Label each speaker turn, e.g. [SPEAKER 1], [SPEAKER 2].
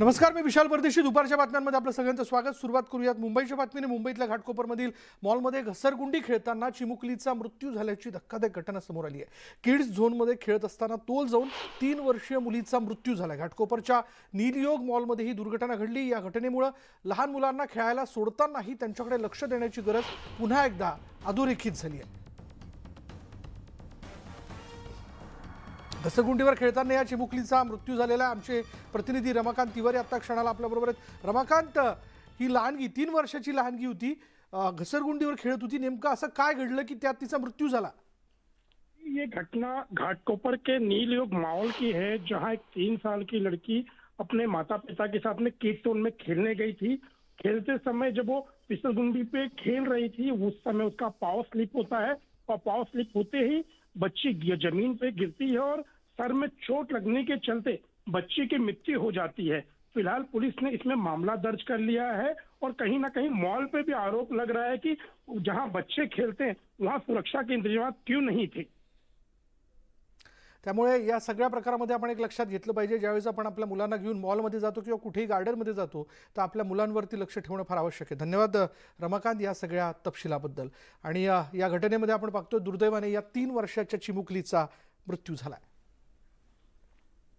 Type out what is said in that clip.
[SPEAKER 1] नमस्कार मी विशाल परदेशी दुपारच्या बातम्यांमध्ये आपलं सगळ्यांचं स्वागत सुरुवात करूयात मुंबईच्या बातमीने मुंबईतल्या घाटकोपरमधील मॉलमध्ये घसरगुंडी खेळताना चिमुकलीचा मृत्यू झाल्याची धक्कादायक घटना समोर आली आहे किड्स झोनमध्ये खेळत असताना तोल जाऊन तीन वर्षीय मुलीचा मृत्यू झाला घाटकोपरच्या नीलयोग मॉलमध्ये ही दुर्घटना घडली या घटनेमुळं लहान मुलांना खेळायला सोडतानाही त्यांच्याकडे लक्ष देण्याची गरज पुन्हा एकदा अधोरेखित झाली आहे घसरगुंडीवर खेळताना या चिमुकलीचा मृत्यू झालेला आमचे प्रतिनिधी रमाकांत तिवारी आता क्षणाला आपल्याबरोबर आहेत रमाकांत ही लहानगी तीन वर्षाची लहानगी होती घसरगुंडीवर खेळत होती नेमकं असं काय घडलं की त्यात तिचा मृत्यू झाला
[SPEAKER 2] ये घटना घाटकोपर के नील योग माहौल की है जहां एक तीन साल की लड़की अपने माता पिता के साथ में कीर्तन में खेलने गई थी खेलते समय जब वो पिसल पे खेल रही थी उस समय उसका पाव स्लिप होता है और पाव स्लिप होते ही बच्ची जमीन पे गिरती है और सर में चोट लगने के चलते बच्ची की मृत्यु हो जाती है फिलहाल पुलिस ने इसमें मामला दर्ज कर लिया है और कहीं ना कहीं मॉल पे भी आरोप लग रहा है कि जहां बच्चे खेलते हैं वहां सुरक्षा
[SPEAKER 1] के इंतजाम क्यों नहीं थे त्यामुळे या सगळ्या प्रकारामध्ये आपण एक लक्षात घेतलं पाहिजे ज्यावेळेस आपण आपल्या मुलांना घेऊन मॉलमध्ये जातो किंवा कुठेही गार्डनमध्ये जातो तर आपल्या मुलांवरती लक्ष ठेवणं फार आवश्यक आहे धन्यवाद रमाकांत या सगळ्या तपशिलाबद्दल आणि या घटनेमध्ये आपण पाहतो दुर्दैवाने या तीन वर्षाच्या चिमुकलीचा मृत्यू झाला